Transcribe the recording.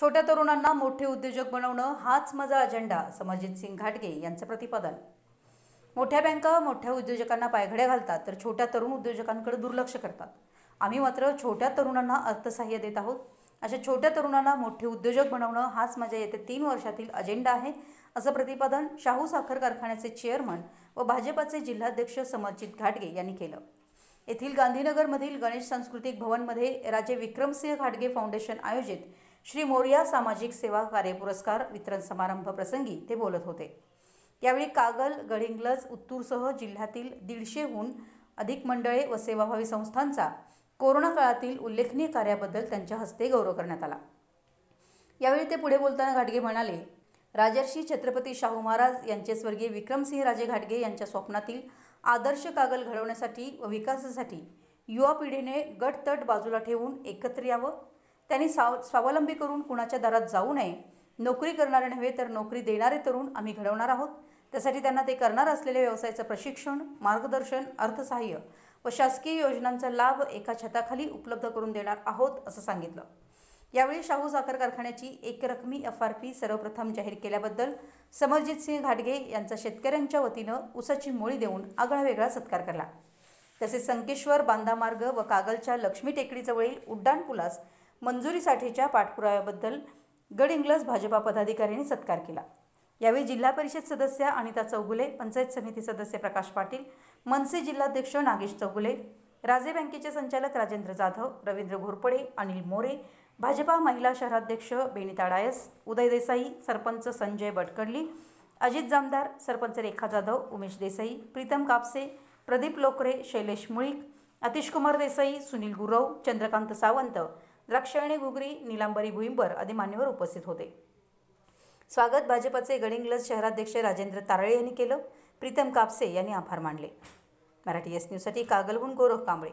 छोट्या तरुणांना मोठे उद्योजक बनवणं हाच माझा अजेंडा समजित सिंग घाटगे यांचं प्रतिपादन मोठ्या बँका मोठ्या उद्योजकांना पायघड्या घालतात तर छोट्या तरुण उद्योजकांकडे दुर्लक्ष करतात आम्ही मात्र छोट्या तरुणांना अर्थसहाय्य देत आहोत अशा छोट्या तरुणांना मोठे उद्योजक बनवणं हाच माझ्या येत्या तीन वर्षातील अजेंडा आहे असं प्रतिपादन शाहू साखर कारखान्याचे चेअरमन व भाजपाचे जिल्हाध्यक्ष समर्जित घाटगे यांनी केलं येथील गांधीनगरमधील गणेश सांस्कृतिक भवनमध्ये राजे विक्रमसिंह घाटगे फाउंडेशन आयोजित श्री मोर्या सामाजिक सेवा कार्य पुरस्कार वितरण समारंभ प्रसंगी ते बोलत होते यावेळी कागल गडिंग्लज उत्तूरसह जिल्ह्यातील दीडशेहून अधिक मंडळे व सेवाभावी संस्थांचा कोरोना काळातील उल्लेखनीय कार्याबद्दल त्यांच्या हस्ते गौरव करण्यात आला यावेळी ते पुढे बोलताना घाटगे म्हणाले राजर्षी छत्रपती शाहू महाराज यांचे स्वर्गीय विक्रमसिंह राजे घाटगे यांच्या स्वप्नातील आदर्श कागल घडवण्यासाठी व विकासासाठी युवा पिढीने गटतट बाजूला ठेवून एकत्र यावं त्यांनी साव स्वावलंबी करून कुणाच्या दरात जाऊ नये नोकरी करणारे नव्हे तर नोकरी देणारे तरुण आम्ही घडवणार आहोत त्यासाठी त्यांना ते करणार असलेल्या व्यवसायाचं प्रशिक्षण मार्गदर्शन अर्थसहाय्य व शासकीय योजनांचा लाभ एका छताखाली उपलब्ध करून देणार आहोत असं सांगितलं यावेळी शाहू साखर कारखान्याची एकरकमी एफ आर पी सर्वप्रथम जाहीर केल्याबद्दल समरजित सिंह घाटगे यांचा शेतकऱ्यांच्या वतीनं उसाची मोळी देऊन आगळावेगळा सत्कार केला तसेच संकेश्वर बांदामार्ग व कागलच्या लक्ष्मी टेकडीजवळील उड्डाणपुलास मंजुरीसाठीच्या पाठपुराव्याबद्दल इंग्लज भाजपा पदाधिकाऱ्यांनी सत्कार केला यावेळी जिल्हा परिषद सदस्य अनिता चौगुले पंचायत समिती सदस्य प्रकाश पाटील मनसे जिल्हाध्यक्ष नागेश चौगुले राजे बँकेचे संचालक राजेंद्र जाधव रवींद्र घोरपडे अनिल मोरे भाजपा महिला शहराध्यक्ष बेनिता डायस उदय देसाई सरपंच संजय बटकडली अजित जामदार सरपंच रेखा जाधव उमेश देसाई प्रीतम कापसे प्रदीप लोकरे शैलेश मुळीक अतिशकुमार देसाई सुनील गुरव चंद्रकांत सावंत द्राक्षायणी घुगरी निलांबरी भुईंबर आदी मान्यवर उपस्थित होते स्वागत भाजपचे गडिंग्लज शहराध्यक्ष राजेंद्र तारळे यांनी केलं प्रीतम कापसे यांनी आभार मानले मराठी एस न्यूजसाठी कागलहून गोरख कांबळे